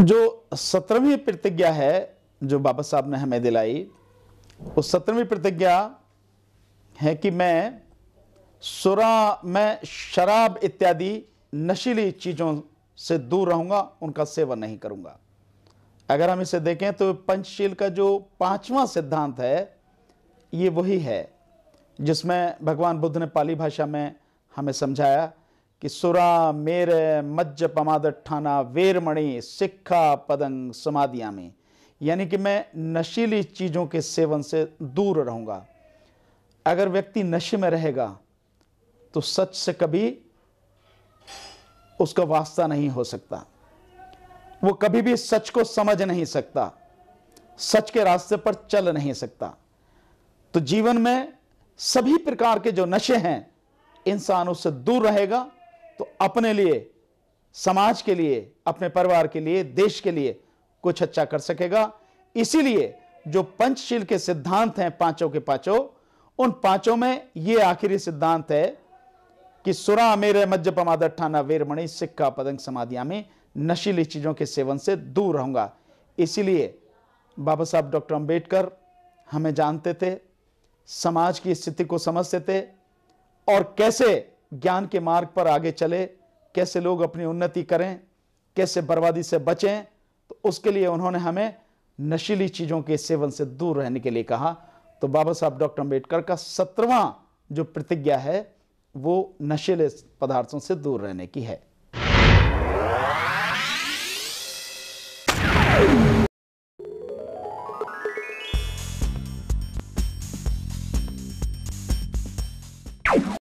जो सत्रहवीं प्रतिज्ञा है जो बाबा साहब ने हमें दिलाई वो सत्रहवीं प्रतिज्ञा है कि मैं सुरा मैं शराब इत्यादि नशीली चीज़ों से दूर रहूँगा उनका सेवन नहीं करूँगा अगर हम इसे देखें तो पंचशील का जो पांचवा सिद्धांत है ये वही है जिसमें भगवान बुद्ध ने पाली भाषा में हमें समझाया कि सुरा मेर मज्ज पमादाना वेरमणि सिक्खा पदंग समाधिया में यानी कि मैं नशीली चीज़ों के सेवन से दूर रहूँगा अगर व्यक्ति नशे में रहेगा तो सच से कभी उसका वास्ता नहीं हो सकता वो कभी भी सच को समझ नहीं सकता सच के रास्ते पर चल नहीं सकता तो जीवन में सभी प्रकार के जो नशे हैं इंसान उससे दूर रहेगा तो अपने लिए समाज के लिए अपने परिवार के लिए देश के लिए कुछ अच्छा कर सकेगा इसीलिए जो पंचशील के सिद्धांत हैं पांचों के पांचों उन पांचों में ये आखिरी सिद्धांत है कि सुरा मेरे मज्जप मादठाना वेरमणि सिक्का पदंग समाधिया में नशीली चीजों के सेवन से दूर रहूंगा इसीलिए बाबा साहब डॉक्टर अंबेडकर हमें जानते थे समाज की स्थिति को समझते थे और कैसे ज्ञान के मार्ग पर आगे चले कैसे लोग अपनी उन्नति करें कैसे बर्बादी से बचें तो उसके लिए उन्होंने हमें नशीली चीज़ों के सेवन से दूर रहने के लिए कहा तो बाबा साहब डॉक्टर अम्बेडकर का सत्रवा जो प्रतिज्ञा है वो नशीले पदार्थों से दूर रहने की है